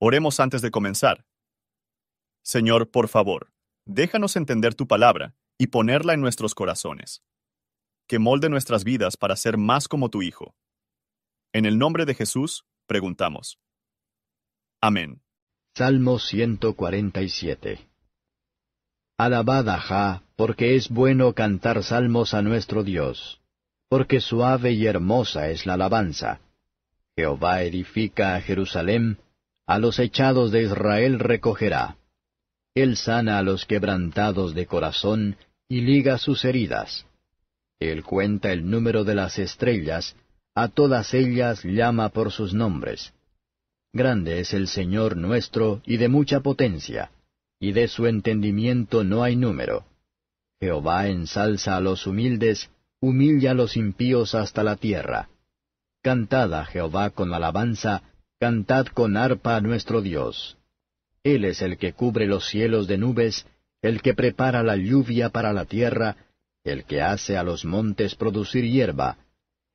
Oremos antes de comenzar. Señor, por favor, déjanos entender tu palabra y ponerla en nuestros corazones. Que molde nuestras vidas para ser más como tu Hijo. En el nombre de Jesús, preguntamos. Amén. Salmo 147 Alabad a Jah, porque es bueno cantar salmos a nuestro Dios, porque suave y hermosa es la alabanza. Jehová edifica a Jerusalén, a los echados de Israel recogerá. Él sana a los quebrantados de corazón y liga sus heridas. Él cuenta el número de las estrellas, a todas ellas llama por sus nombres. Grande es el Señor nuestro y de mucha potencia, y de su entendimiento no hay número. Jehová ensalza a los humildes, humilla a los impíos hasta la tierra. Cantada Jehová con alabanza, Cantad con arpa a nuestro Dios. Él es el que cubre los cielos de nubes, el que prepara la lluvia para la tierra, el que hace a los montes producir hierba.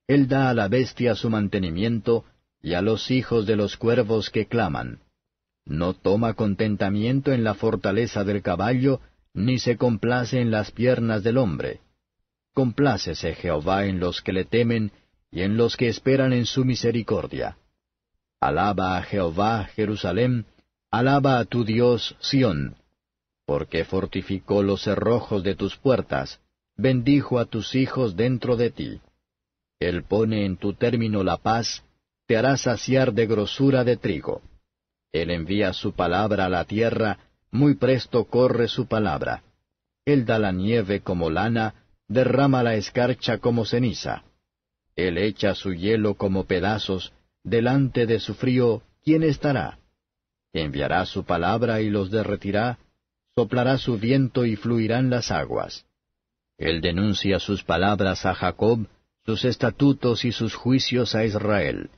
Él da a la bestia su mantenimiento, y a los hijos de los cuervos que claman. No toma contentamiento en la fortaleza del caballo, ni se complace en las piernas del hombre. Complácese Jehová en los que le temen, y en los que esperan en su misericordia. Alaba a Jehová, Jerusalén, alaba a tu Dios, Sión, porque fortificó los cerrojos de tus puertas, bendijo a tus hijos dentro de ti. Él pone en tu término la paz, te hará saciar de grosura de trigo. Él envía su palabra a la tierra, muy presto corre su palabra. Él da la nieve como lana, derrama la escarcha como ceniza. Él echa su hielo como pedazos, Delante de su frío, ¿quién estará? Enviará su palabra y los derretirá, soplará su viento y fluirán las aguas. Él denuncia sus palabras a Jacob, sus estatutos y sus juicios a Israel.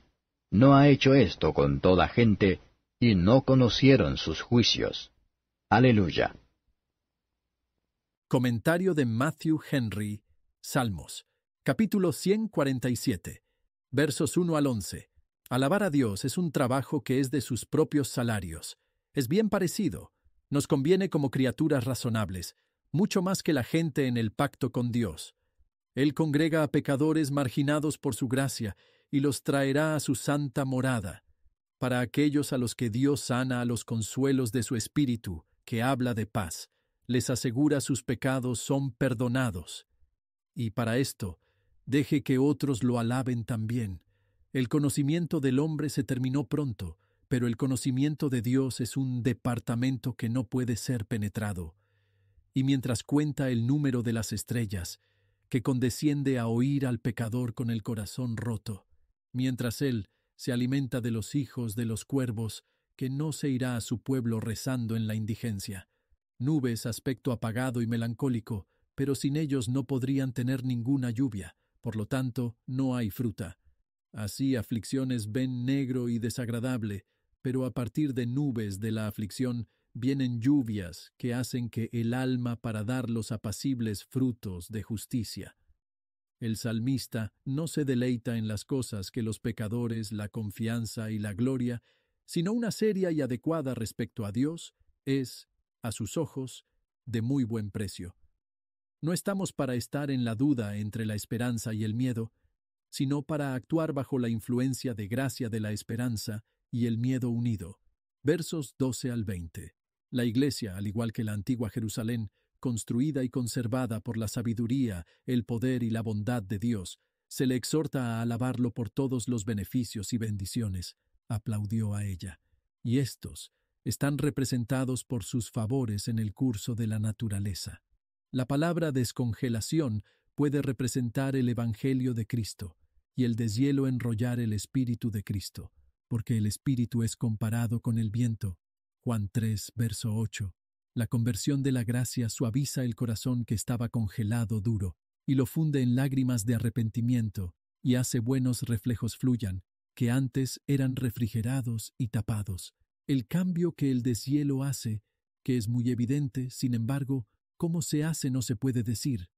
No ha hecho esto con toda gente, y no conocieron sus juicios. Aleluya. Comentario de Matthew Henry, Salmos, capítulo 147, versos 1 al 11. Alabar a Dios es un trabajo que es de sus propios salarios. Es bien parecido. Nos conviene como criaturas razonables, mucho más que la gente en el pacto con Dios. Él congrega a pecadores marginados por su gracia y los traerá a su santa morada. Para aquellos a los que Dios sana a los consuelos de su espíritu, que habla de paz, les asegura sus pecados son perdonados. Y para esto, deje que otros lo alaben también. El conocimiento del hombre se terminó pronto, pero el conocimiento de Dios es un departamento que no puede ser penetrado. Y mientras cuenta el número de las estrellas, que condesciende a oír al pecador con el corazón roto, mientras él se alimenta de los hijos de los cuervos, que no se irá a su pueblo rezando en la indigencia. Nubes, aspecto apagado y melancólico, pero sin ellos no podrían tener ninguna lluvia, por lo tanto, no hay fruta. Así aflicciones ven negro y desagradable, pero a partir de nubes de la aflicción vienen lluvias que hacen que el alma para dar los apacibles frutos de justicia. El salmista no se deleita en las cosas que los pecadores, la confianza y la gloria, sino una seria y adecuada respecto a Dios, es, a sus ojos, de muy buen precio. No estamos para estar en la duda entre la esperanza y el miedo, sino para actuar bajo la influencia de gracia de la esperanza y el miedo unido. Versos 12 al 20. La iglesia, al igual que la antigua Jerusalén, construida y conservada por la sabiduría, el poder y la bondad de Dios, se le exhorta a alabarlo por todos los beneficios y bendiciones, aplaudió a ella. Y estos están representados por sus favores en el curso de la naturaleza. La palabra descongelación puede representar el Evangelio de Cristo, y el deshielo enrollar el espíritu de Cristo, porque el espíritu es comparado con el viento. Juan 3, verso 8. La conversión de la gracia suaviza el corazón que estaba congelado duro, y lo funde en lágrimas de arrepentimiento, y hace buenos reflejos fluyan, que antes eran refrigerados y tapados. El cambio que el deshielo hace, que es muy evidente, sin embargo, cómo se hace no se puede decir.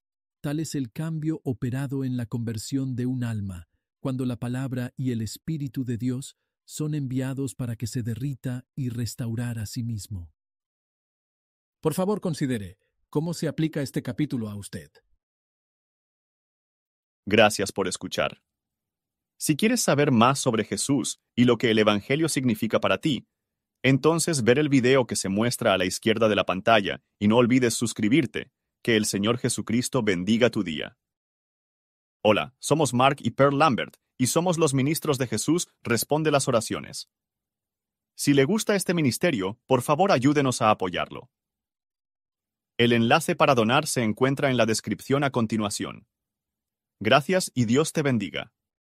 Tal es el cambio operado en la conversión de un alma, cuando la palabra y el Espíritu de Dios son enviados para que se derrita y restaurar a sí mismo. Por favor, considere cómo se aplica este capítulo a usted. Gracias por escuchar. Si quieres saber más sobre Jesús y lo que el Evangelio significa para ti, entonces ver el video que se muestra a la izquierda de la pantalla y no olvides suscribirte. Que el Señor Jesucristo bendiga tu día. Hola, somos Mark y Pearl Lambert, y somos los ministros de Jesús, responde las oraciones. Si le gusta este ministerio, por favor ayúdenos a apoyarlo. El enlace para donar se encuentra en la descripción a continuación. Gracias y Dios te bendiga.